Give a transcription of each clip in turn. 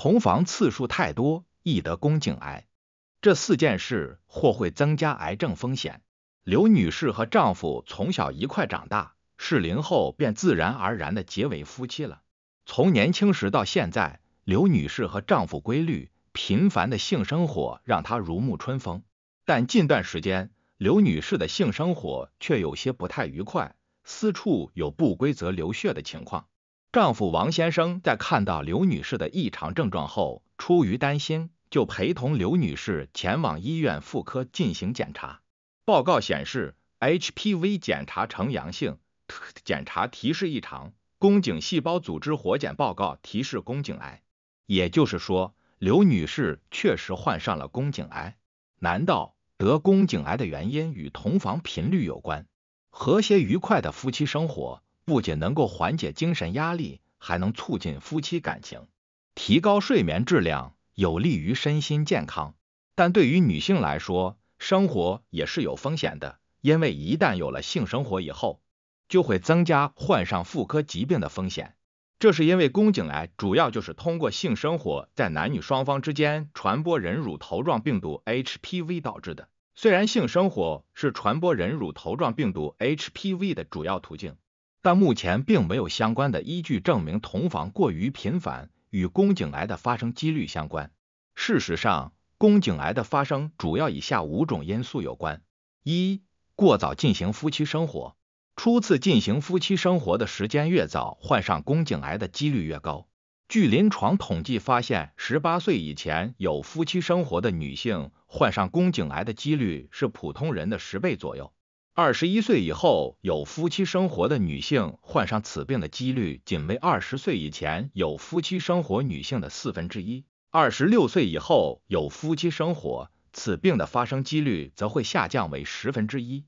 同房次数太多易得宫颈癌，这四件事或会增加癌症风险。刘女士和丈夫从小一块长大，适龄后便自然而然的结为夫妻了。从年轻时到现在，刘女士和丈夫规律频繁的性生活让她如沐春风，但近段时间，刘女士的性生活却有些不太愉快，私处有不规则流血的情况。丈夫王先生在看到刘女士的异常症状后，出于担心，就陪同刘女士前往医院妇科进行检查。报告显示，HPV 检查呈阳性，检查提示异常，宫颈细胞组织活检报告提示宫颈癌。也就是说，刘女士确实患上了宫颈癌。难道得宫颈癌的原因与同房频率有关？和谐愉快的夫妻生活。不仅能够缓解精神压力，还能促进夫妻感情，提高睡眠质量，有利于身心健康。但对于女性来说，生活也是有风险的，因为一旦有了性生活以后，就会增加患上妇科疾病的风险。这是因为宫颈癌主要就是通过性生活在男女双方之间传播人乳头状病毒 HPV 导致的。虽然性生活是传播人乳头状病毒 HPV 的主要途径。但目前并没有相关的依据证明同房过于频繁与宫颈癌的发生几率相关。事实上，宫颈癌的发生主要以下五种因素有关：一、过早进行夫妻生活，初次进行夫妻生活的时间越早，患上宫颈癌的几率越高。据临床统计发现，十八岁以前有夫妻生活的女性，患上宫颈癌的几率是普通人的十倍左右。二十一岁以后有夫妻生活的女性患上此病的几率仅为二十岁以前有夫妻生活女性的四分之一。二十六岁以后有夫妻生活，此病的发生几率则会下降为十分之一。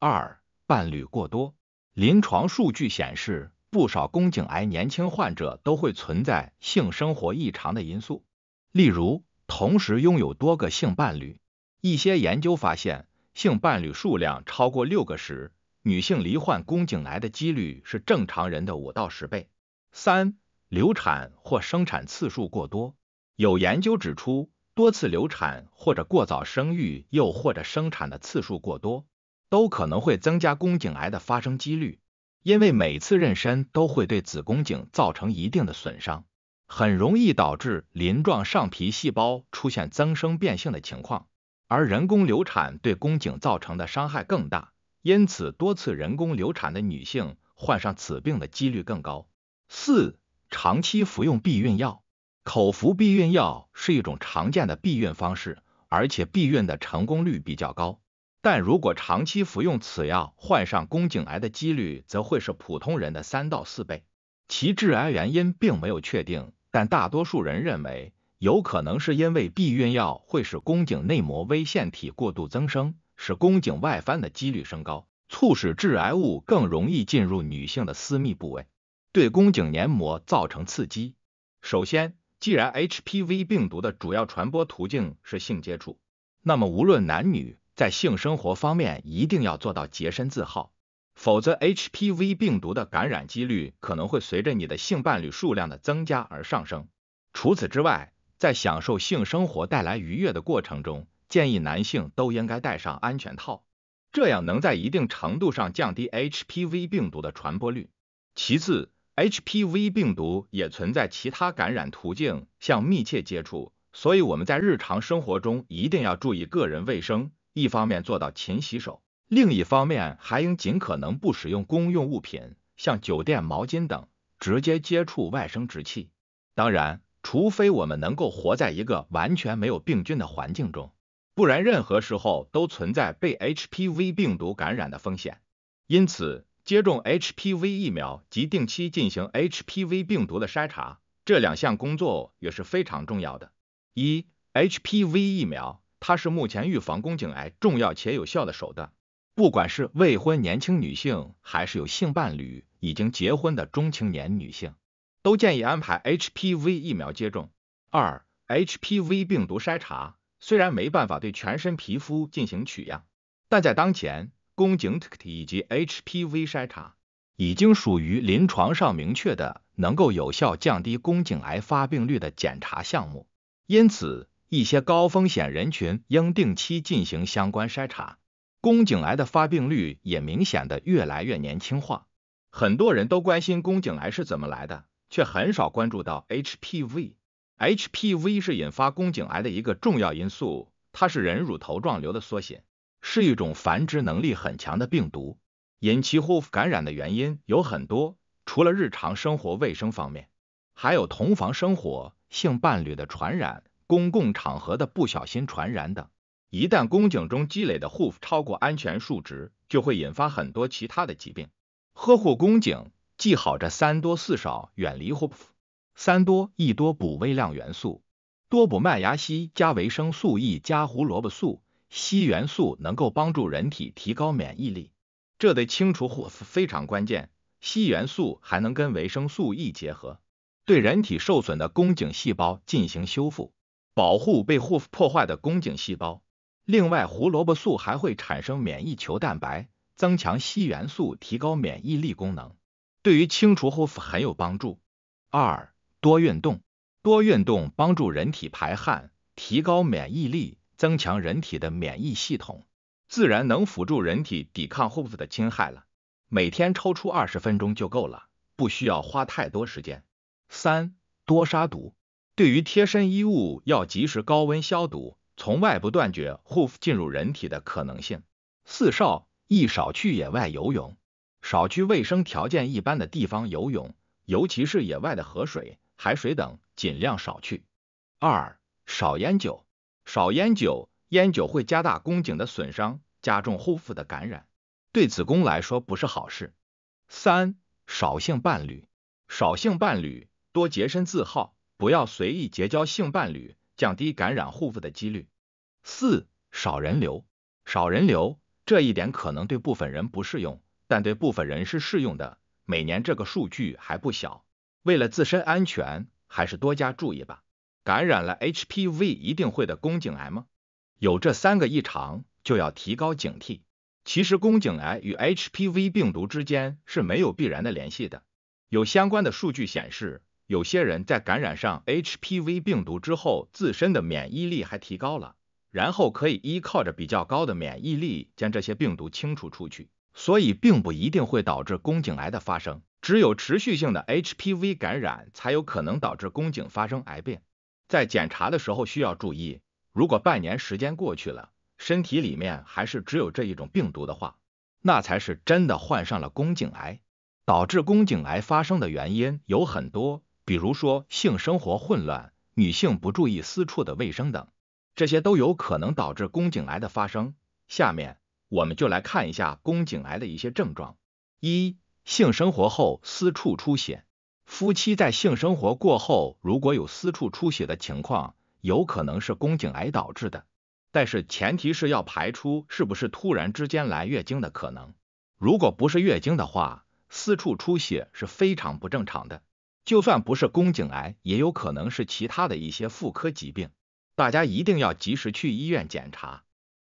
二、伴侣过多。临床数据显示，不少宫颈癌年轻患者都会存在性生活异常的因素，例如同时拥有多个性伴侣。一些研究发现。性伴侣数量超过六个时，女性罹患宫颈癌的几率是正常人的五到十倍。三、流产或生产次数过多。有研究指出，多次流产或者过早生育，又或者生产的次数过多，都可能会增加宫颈癌的发生几率。因为每次妊娠都会对子宫颈造成一定的损伤，很容易导致鳞状上皮细胞出现增生变性的情况。而人工流产对宫颈造成的伤害更大，因此多次人工流产的女性患上此病的几率更高。四、长期服用避孕药，口服避孕药是一种常见的避孕方式，而且避孕的成功率比较高。但如果长期服用此药，患上宫颈癌的几率则会是普通人的三到四倍。其致癌原因并没有确定，但大多数人认为。有可能是因为避孕药会使宫颈内膜微腺体过度增生，使宫颈外翻的几率升高，促使致癌物更容易进入女性的私密部位，对宫颈黏膜造成刺激。首先，既然 HPV 病毒的主要传播途径是性接触，那么无论男女，在性生活方面一定要做到洁身自好，否则 HPV 病毒的感染几率可能会随着你的性伴侣数量的增加而上升。除此之外，在享受性生活带来愉悦的过程中，建议男性都应该戴上安全套，这样能在一定程度上降低 HPV 病毒的传播率。其次，HPV 病毒也存在其他感染途径，像密切接触，所以我们在日常生活中一定要注意个人卫生，一方面做到勤洗手，另一方面还应尽可能不使用公用物品，像酒店毛巾等，直接接触外生殖器。当然。除非我们能够活在一个完全没有病菌的环境中，不然任何时候都存在被 HPV 病毒感染的风险。因此，接种 HPV 疫苗及定期进行 HPV 病毒的筛查，这两项工作也是非常重要的。一、HPV 疫苗，它是目前预防宫颈癌重要且有效的手段。不管是未婚年轻女性，还是有性伴侣、已经结婚的中青年女性。都建议安排 HPV 疫苗接种。二、HPV 病毒筛查，虽然没办法对全身皮肤进行取样，但在当前，宫颈涂以及 HPV 筛查已经属于临床上明确的能够有效降低宫颈癌发病率的检查项目。因此，一些高风险人群应定期进行相关筛查。宫颈癌的发病率也明显的越来越年轻化，很多人都关心宫颈癌是怎么来的。却很少关注到 HPV。HPV 是引发宫颈癌的一个重要因素，它是人乳头状瘤的缩写，是一种繁殖能力很强的病毒。引起 HPV 感染的原因有很多，除了日常生活卫生方面，还有同房生活、性伴侣的传染、公共场合的不小心传染等。一旦宫颈中积累的 HPV 超过安全数值，就会引发很多其他的疾病。呵护宫颈。记好这三多四少，远离火。三多：一多补微量元素，多补麦芽硒加维生素 E 加胡萝卜素。硒元素能够帮助人体提高免疫力，这对清除火非常关键。硒元素还能跟维生素 E 结合，对人体受损的宫颈细胞进行修复，保护被火破坏的宫颈细胞。另外，胡萝卜素还会产生免疫球蛋白，增强硒元素提高免疫力功能。对于清除后很有帮助。二，多运动，多运动帮助人体排汗，提高免疫力，增强人体的免疫系统，自然能辅助人体抵抗后子的侵害了。每天抽出二十分钟就够了，不需要花太多时间。三，多杀毒，对于贴身衣物要及时高温消毒，从外部断绝后 f 进入人体的可能性。四少，一少去野外游泳。少去卫生条件一般的地方游泳，尤其是野外的河水、海水等，尽量少去。二、少烟酒，少烟酒，烟酒会加大宫颈的损伤，加重护肤的感染，对子宫来说不是好事。三、少性伴侣，少性伴侣，多洁身自好，不要随意结交性伴侣，降低感染护肤的几率。四、少人流，少人流，这一点可能对部分人不适用。但对部分人是适用的，每年这个数据还不小。为了自身安全，还是多加注意吧。感染了 HPV 一定会得宫颈癌吗？有这三个异常就要提高警惕。其实宫颈癌与 HPV 病毒之间是没有必然的联系的。有相关的数据显示，有些人在感染上 HPV 病毒之后，自身的免疫力还提高了，然后可以依靠着比较高的免疫力将这些病毒清除出去。所以并不一定会导致宫颈癌的发生，只有持续性的 HPV 感染才有可能导致宫颈发生癌变。在检查的时候需要注意，如果半年时间过去了，身体里面还是只有这一种病毒的话，那才是真的患上了宫颈癌。导致宫颈癌发生的原因有很多，比如说性生活混乱、女性不注意私处的卫生等，这些都有可能导致宫颈癌的发生。下面。我们就来看一下宫颈癌的一些症状：一、性生活后私处出血，夫妻在性生活过后如果有私处出血的情况，有可能是宫颈癌导致的，但是前提是要排除是不是突然之间来月经的可能。如果不是月经的话，私处出血是非常不正常的，就算不是宫颈癌，也有可能是其他的一些妇科疾病，大家一定要及时去医院检查。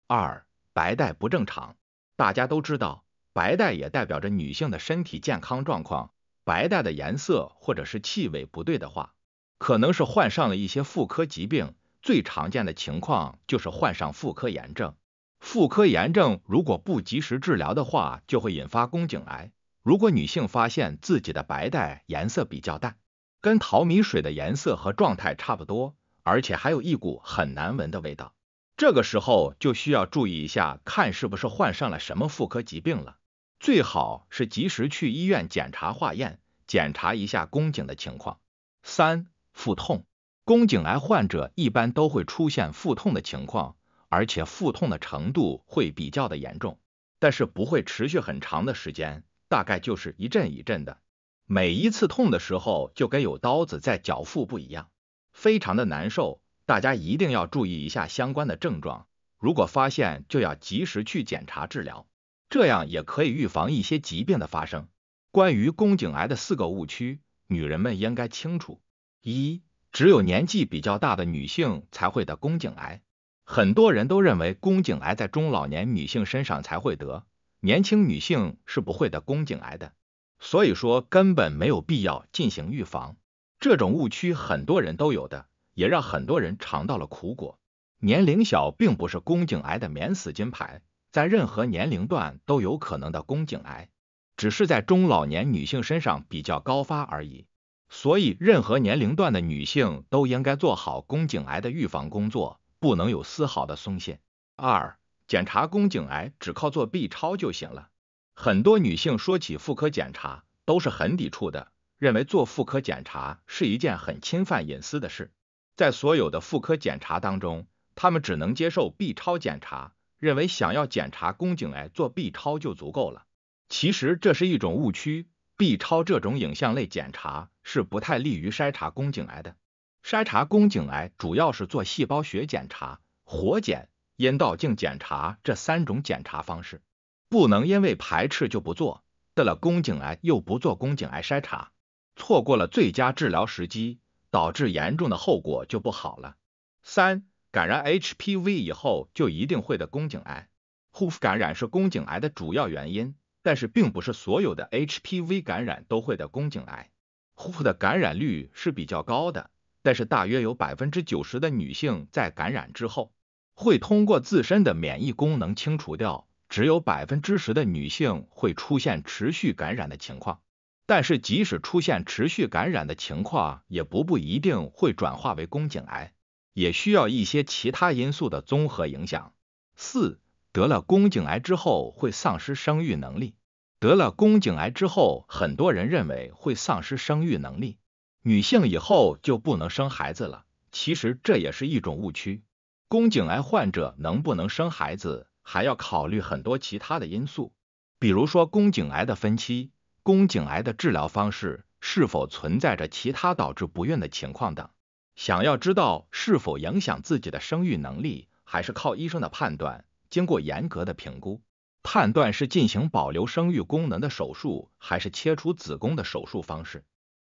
二。白带不正常，大家都知道，白带也代表着女性的身体健康状况。白带的颜色或者是气味不对的话，可能是患上了一些妇科疾病，最常见的情况就是患上妇科炎症。妇科炎症如果不及时治疗的话，就会引发宫颈癌。如果女性发现自己的白带颜色比较淡，跟淘米水的颜色和状态差不多，而且还有一股很难闻的味道。这个时候就需要注意一下，看是不是患上了什么妇科疾病了。最好是及时去医院检查化验，检查一下宫颈的情况。三、腹痛，宫颈癌患者一般都会出现腹痛的情况，而且腹痛的程度会比较的严重，但是不会持续很长的时间，大概就是一阵一阵的。每一次痛的时候，就跟有刀子在绞腹部一样，非常的难受。大家一定要注意一下相关的症状，如果发现就要及时去检查治疗，这样也可以预防一些疾病的发生。关于宫颈癌的四个误区，女人们应该清楚：一，只有年纪比较大的女性才会得宫颈癌，很多人都认为宫颈癌在中老年女性身上才会得，年轻女性是不会得宫颈癌的，所以说根本没有必要进行预防。这种误区很多人都有的。也让很多人尝到了苦果。年龄小并不是宫颈癌的免死金牌，在任何年龄段都有可能的宫颈癌，只是在中老年女性身上比较高发而已。所以，任何年龄段的女性都应该做好宫颈癌的预防工作，不能有丝毫的松懈。二、检查宫颈癌只靠做 B 超就行了。很多女性说起妇科检查都是很抵触的，认为做妇科检查是一件很侵犯隐私的事。在所有的妇科检查当中，他们只能接受 B 超检查，认为想要检查宫颈癌做 B 超就足够了。其实这是一种误区，B 超这种影像类检查是不太利于筛查宫颈癌的。筛查宫颈癌主要是做细胞学检查、活检、阴道镜检查这三种检查方式，不能因为排斥就不做。得了宫颈癌又不做宫颈癌筛查，错过了最佳治疗时机。导致严重的后果就不好了。三，感染 HPV 以后就一定会得宫颈癌。HSV 感染是宫颈癌的主要原因，但是并不是所有的 HPV 感染都会得宫颈癌。HSV 的感染率是比较高的，但是大约有百分之九十的女性在感染之后，会通过自身的免疫功能清除掉，只有百分之十的女性会出现持续感染的情况。但是，即使出现持续感染的情况，也不不一定会转化为宫颈癌，也需要一些其他因素的综合影响。四得了宫颈癌之后会丧失生育能力。得了宫颈癌之后，很多人认为会丧失生育能力，女性以后就不能生孩子了。其实这也是一种误区。宫颈癌患者能不能生孩子，还要考虑很多其他的因素，比如说宫颈癌的分期。宫颈癌的治疗方式是否存在着其他导致不孕的情况等？想要知道是否影响自己的生育能力，还是靠医生的判断，经过严格的评估，判断是进行保留生育功能的手术，还是切除子宫的手术方式。